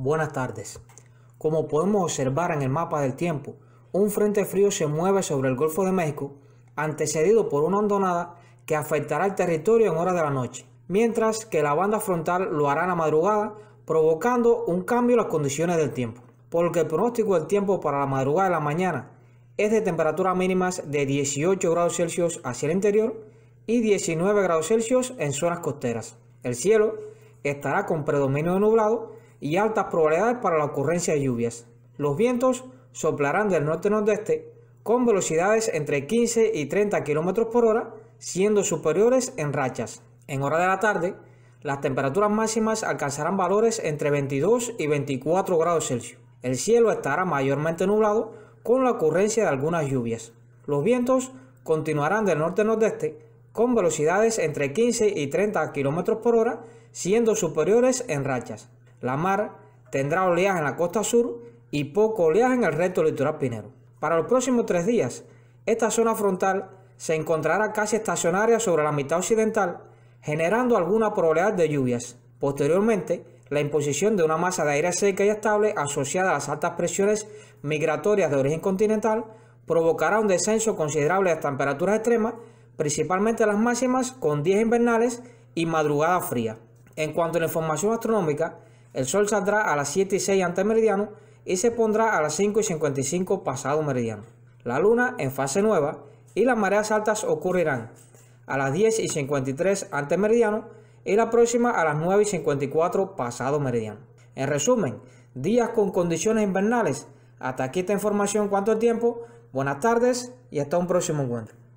Buenas tardes. Como podemos observar en el mapa del tiempo, un frente frío se mueve sobre el Golfo de México, antecedido por una hondonada que afectará el territorio en horas de la noche, mientras que la banda frontal lo hará en la madrugada, provocando un cambio en las condiciones del tiempo. Porque el pronóstico del tiempo para la madrugada de la mañana es de temperaturas mínimas de 18 grados Celsius hacia el interior y 19 grados Celsius en zonas costeras. El cielo estará con predominio de nublado y altas probabilidades para la ocurrencia de lluvias. Los vientos soplarán del norte-nordeste con velocidades entre 15 y 30 km por hora, siendo superiores en rachas. En hora de la tarde, las temperaturas máximas alcanzarán valores entre 22 y 24 grados Celsius. El cielo estará mayormente nublado con la ocurrencia de algunas lluvias. Los vientos continuarán del norte-nordeste con velocidades entre 15 y 30 km por hora, siendo superiores en rachas. La mar tendrá oleaje en la costa sur y poco oleaje en el resto del litoral pinero. Para los próximos tres días, esta zona frontal se encontrará casi estacionaria sobre la mitad occidental, generando alguna probabilidad de lluvias. Posteriormente, la imposición de una masa de aire seca y estable asociada a las altas presiones migratorias de origen continental provocará un descenso considerable de temperaturas extremas, principalmente las máximas con días invernales y madrugada fría. En cuanto a la información astronómica, el sol saldrá a las 7 y 6 antes meridiano y se pondrá a las 5 y 55 pasado meridiano. La luna en fase nueva y las mareas altas ocurrirán a las 10 y 53 antes meridiano y la próxima a las 9 y 54 pasado meridiano. En resumen, días con condiciones invernales. Hasta aquí esta información, cuánto tiempo. Buenas tardes y hasta un próximo encuentro.